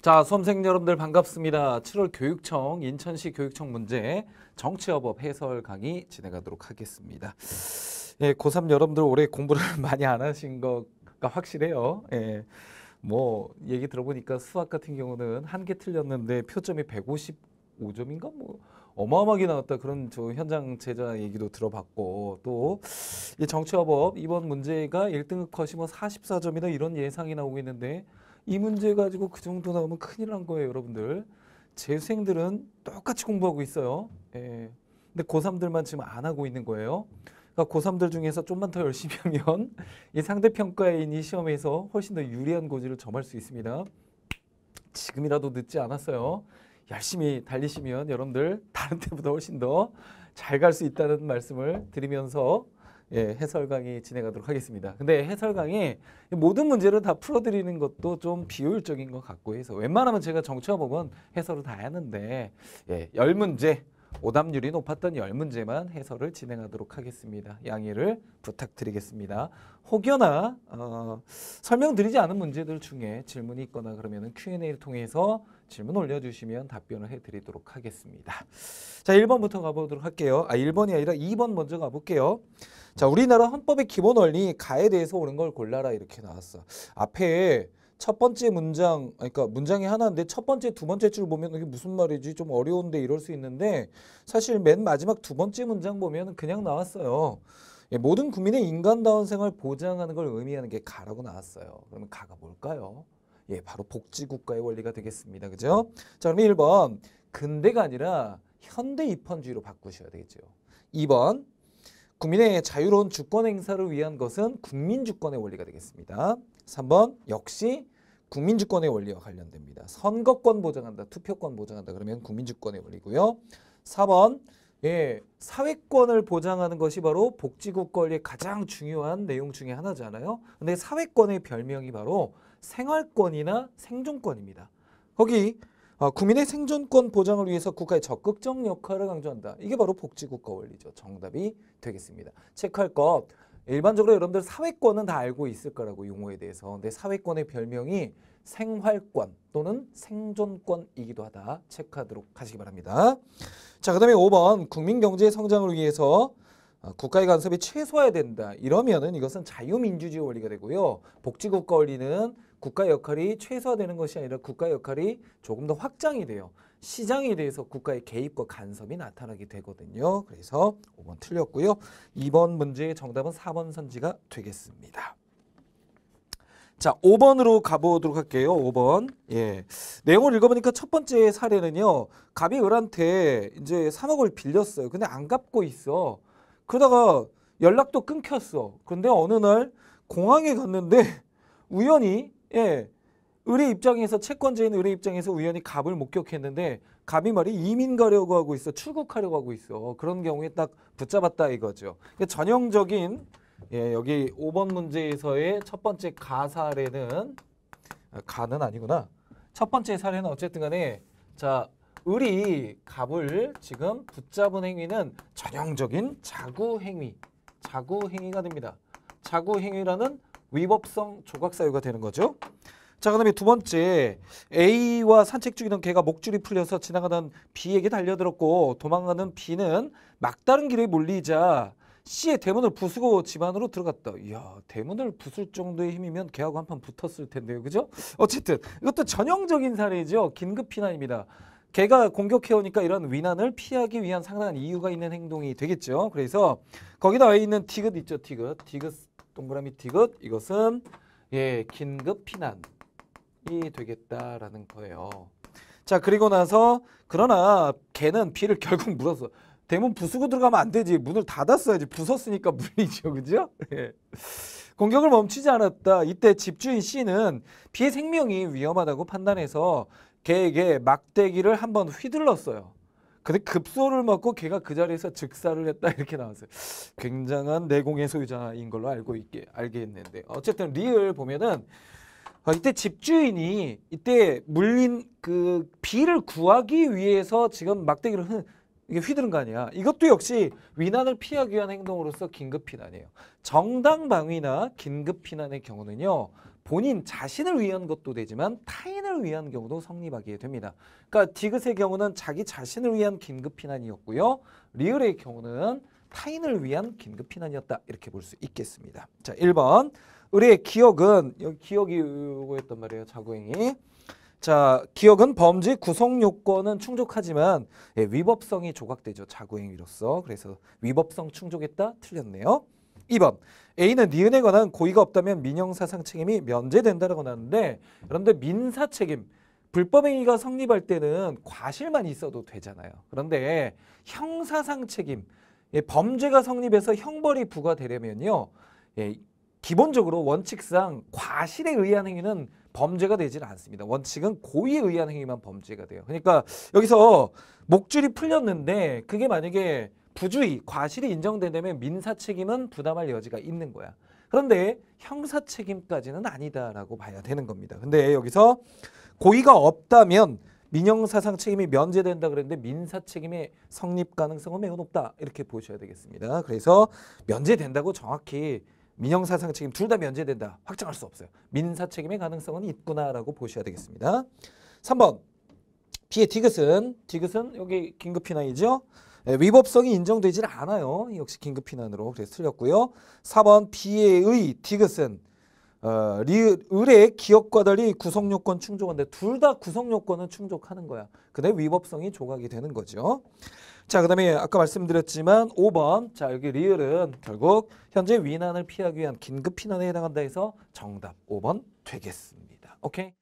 자, 수험생 여러분들 반갑습니다. 7월 교육청 인천시 교육청 문제 정치어법 해설 강의 진행하도록 하겠습니다. 예, 고3 여러분들 올해 공부를 많이 안 하신 것가 확실해요. 예. 뭐 얘기 들어보니까 수학 같은 경우는 한 개 틀렸는데 표점이 155점인가 뭐 어마어마하게 나왔다 그런 저 현장 제자 얘기도 들어봤고 또이 정치화법 이번 문제가 1등급 컷이 뭐 44점이다 이런 예상이 나오고 있는데 이 문제 가지고 그 정도 나오면 큰일 난 거예요, 여러분들. 재수생들은 똑같이 공부하고 있어요. 예. 근데 고3들만 지금 안 하고 있는 거예요. 그러니까 고3들 중에서 좀만 더 열심히 하면 이 상대평가인이 시험에서 훨씬 더 유리한 고지를 점할 수 있습니다. 지금이라도 늦지 않았어요. 열심히 달리시면 여러분들 다른 때보다 훨씬 더 잘 갈 수 있다는 말씀을 드리면서 예, 해설 강의 진행하도록 하겠습니다. 근데 해설 강의 모든 문제를 다 풀어드리는 것도 좀 비효율적인 것 같고 해서 웬만하면 제가 정치화복은 해설을 다 하는데 예, 열 문제 오답률이 높았던 열문제만 해설을 진행하도록 하겠습니다. 양해를 부탁드리겠습니다. 혹여나 어, 설명드리지 않은 문제들 중에 질문이 있거나 그러면 Q&A를 통해서 질문 올려주시면 답변을 해드리도록 하겠습니다. 자, 1번부터 가보도록 할게요. 아, 1번이 아니라 2번 먼저 가볼게요. 자, 우리나라 헌법의 기본 원리 가에 대해서 옳은 걸 골라라 이렇게 나왔어. 앞에 첫 번째 문장, 그러니까 문장이 하나인데 첫 번째, 두 번째 줄 보면 이게 무슨 말이지? 좀 어려운데 이럴 수 있는데 사실 맨 마지막 두 번째 문장 보면 그냥 나왔어요. 예, 모든 국민의 인간다운 생활 보장하는 걸 의미하는 게 가라고 나왔어요. 그러면 가가 뭘까요? 예, 바로 복지국가의 원리가 되겠습니다. 그죠? 자, 그럼 1번 근대가 아니라 현대 입헌주의로 바꾸셔야 되겠죠. 2번 국민의 자유로운 주권 행사를 위한 것은 국민 주권의 원리가 되겠습니다. 3번 역시 국민 주권의 원리와 관련됩니다. 선거권 보장한다, 투표권 보장한다 그러면 국민 주권의 원리고요. 4번 예, 사회권을 보장하는 것이 바로 복지국 권리의 가장 중요한 내용 중에 하나잖아요. 근데 사회권의 별명이 바로 생활권이나 생존권입니다. 거기 아, 국민의 생존권 보장을 위해서 국가의 적극적 역할을 강조한다. 이게 바로 복지국가 원리죠. 정답이 되겠습니다. 체크할 것. 일반적으로 여러분들 사회권은 다 알고 있을 거라고 용어에 대해서. 근데 사회권의 별명이 생활권 또는 생존권이기도 하다. 체크하도록 하시기 바랍니다. 자, 그 다음에 5번 국민경제 의 성장을 위해서 어, 국가의 간섭이 최소화해야 된다. 이러면은 이것은 자유민주주의 원리가 되고요. 복지국가 원리는 국가 역할이 최소화되는 것이 아니라 국가 역할이 조금 더 확장이 돼요. 시장에 대해서 국가의 개입과 간섭이 나타나게 되거든요. 그래서 5번 틀렸고요. 2번 문제의 정답은 4번 선지가 되겠습니다. 자, 5번으로 가보도록 할게요. 5번. 예. 내용을 읽어보니까 첫 번째 사례는요. 갑이 을한테 이제 3억을 빌렸어요. 근데 안 갚고 있어. 그러다가 연락도 끊겼어. 근데 어느 날 공항에 갔는데 우연히 예. 을의 입장에서 채권자인 을의 입장에서 우연히 갑을 목격했는데 갑이 말이 이민 가려고 하고 있어 출국하려고 하고 있어 그런 경우에 딱 붙잡았다 이거죠 그러니까 전형적인 예, 여기 5번 문제에서의 첫 번째 가사례는 아, 가는 아니구나 첫 번째 사례는 어쨌든 간에 자을리 갑을 지금 붙잡은 행위는 전형적인 자구 행위 자구 행위가 됩니다 자구 행위라는 위법성 조각 사유가 되는 거죠. 자, 그다음에 두 번째 A와 산책 중이던 개가 목줄이 풀려서 지나가던 B에게 달려들었고 도망가는 B는 막다른 길에 몰리자 C의 대문을 부수고 집안으로 들어갔다. 이야, 대문을 부술 정도의 힘이면 개하고 한판 붙었을 텐데요. 그죠? 어쨌든 이것도 전형적인 사례죠. 긴급 피난입니다. 개가 공격해오니까 이런 위난을 피하기 위한 상당한 이유가 있는 행동이 되겠죠. 그래서 거기다 와 있는 티귿 있죠. 티귿. 티귿 동그라미 티귿 이것은 예 긴급 피난이 되겠다라는 거예요. 자 그리고 나서 그러나 개는 피를 결국 물었어. 대문 부수고 들어가면 안 되지. 문을 닫았어야지. 부쉈으니까 물리죠. 그죠? 예. 공격을 멈추지 않았다. 이때 집주인 C는 피의 생명이 위험하다고 판단해서 개에게 막대기를 한번 휘둘렀어요. 근데 급소를 맞고 걔가 그 자리에서 즉사를 했다 이렇게 나왔어요. 굉장한 내공의 소유자인 걸로 알고 있게 알겠는데 어쨌든 리을 보면은 아, 이때 집주인이 이때 물린 그 비를 구하기 위해서 지금 막대기를 흔, 이게 휘두른 거 아니야. 이것도 역시 위난을 피하기 위한 행동으로서 긴급 피난이에요. 정당 방위나 긴급 피난의 경우는요. 본인 자신을 위한 것도 되지만 타인을 위한 경우도 성립하게 됩니다. 그러니까 디귿의 경우는 자기 자신을 위한 긴급 피난이었고요. 리을의 경우는 타인을 위한 긴급 피난이었다. 이렇게 볼 수 있겠습니다. 자, 1번. 의의 기억은 여기 기억이 요거였단 말이에요. 자고행이. 자, 기억은 범죄 구성 요건은 충족하지만 예, 위법성이 조각되죠. 자고행위로서. 그래서 위법성 충족했다. 틀렸네요. 2번 A는 니은에 관한 고의가 없다면 민형사상 책임이 면제된다라고 나왔는데 그런데 민사 책임 불법행위가 성립할 때는 과실만 있어도 되잖아요. 그런데 형사상 책임 예, 범죄가 성립해서 형벌이 부과되려면요. 예, 기본적으로 원칙상 과실에 의한 행위는 범죄가 되지는 않습니다. 원칙은 고의에 의한 행위만 범죄가 돼요. 그러니까 여기서 목줄이 풀렸는데 그게 만약에 부주의, 과실이 인정된다면 민사 책임은 부담할 여지가 있는 거야. 그런데 형사 책임까지는 아니다라고 봐야 되는 겁니다. 근데 여기서 고의가 없다면 민형사상 책임이 면제된다 그랬는데 민사 책임의 성립 가능성은 매우 높다 이렇게 보셔야 되겠습니다. 그래서 면제된다고 정확히 민형사상 책임 둘 다 면제된다 확정할 수 없어요. 민사 책임의 가능성은 있구나라고 보셔야 되겠습니다. 삼번 B의 디귿은 디귿은 여기 긴급 피난이죠. 예, 위법성이 인정되질 않아요. 역시 긴급 피난으로 그래서 틀렸고요. 4번 비해의 디귿은 어, 리, 을의 기업과 달리 구성요건 충족한데 둘 다 구성요건은 충족하는 거야. 근데 위법성이 조각이 되는 거죠. 자, 그 다음에 아까 말씀드렸지만 5번. 자, 여기 리을은 결국 현재 위난을 피하기 위한 긴급 피난에 해당한다 해서 정답 5번 되겠습니다. 오케이?